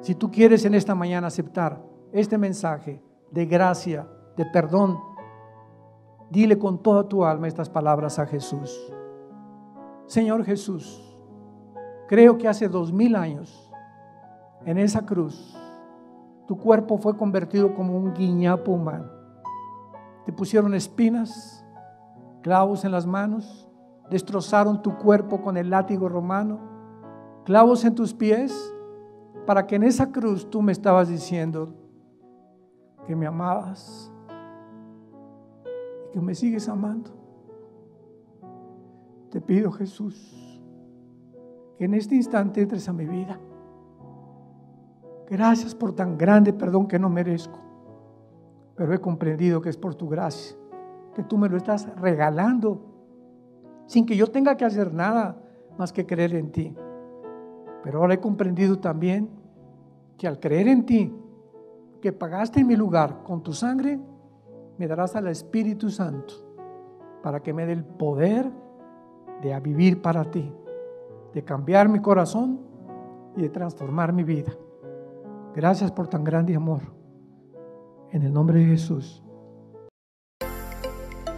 Si tú quieres en esta mañana aceptar este mensaje de gracia, de perdón, dile con toda tu alma estas palabras a Jesús. Señor Jesús, creo que hace dos mil años en esa cruz tu cuerpo fue convertido como un guiñapo humano. Te pusieron espinas, clavos en las manos, destrozaron tu cuerpo con el látigo romano, clavos en tus pies, para que en esa cruz tú me estabas diciendo que me amabas y que me sigues amando. Te pido, Jesús, que en este instante entres a mi vida. Gracias por tan grande perdón que no merezco, pero he comprendido que es por tu gracia, que tú me lo estás regalando, sin que yo tenga que hacer nada más que creer en ti. Pero ahora he comprendido también que al creer en ti, que pagaste en mi lugar con tu sangre, me darás al Espíritu Santo para que me dé el poder de vivir para ti, de cambiar mi corazón y de transformar mi vida. Gracias por tan grande amor. En el nombre de Jesús.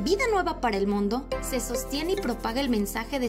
Vida Nueva para el Mundo se sostiene y propaga el mensaje de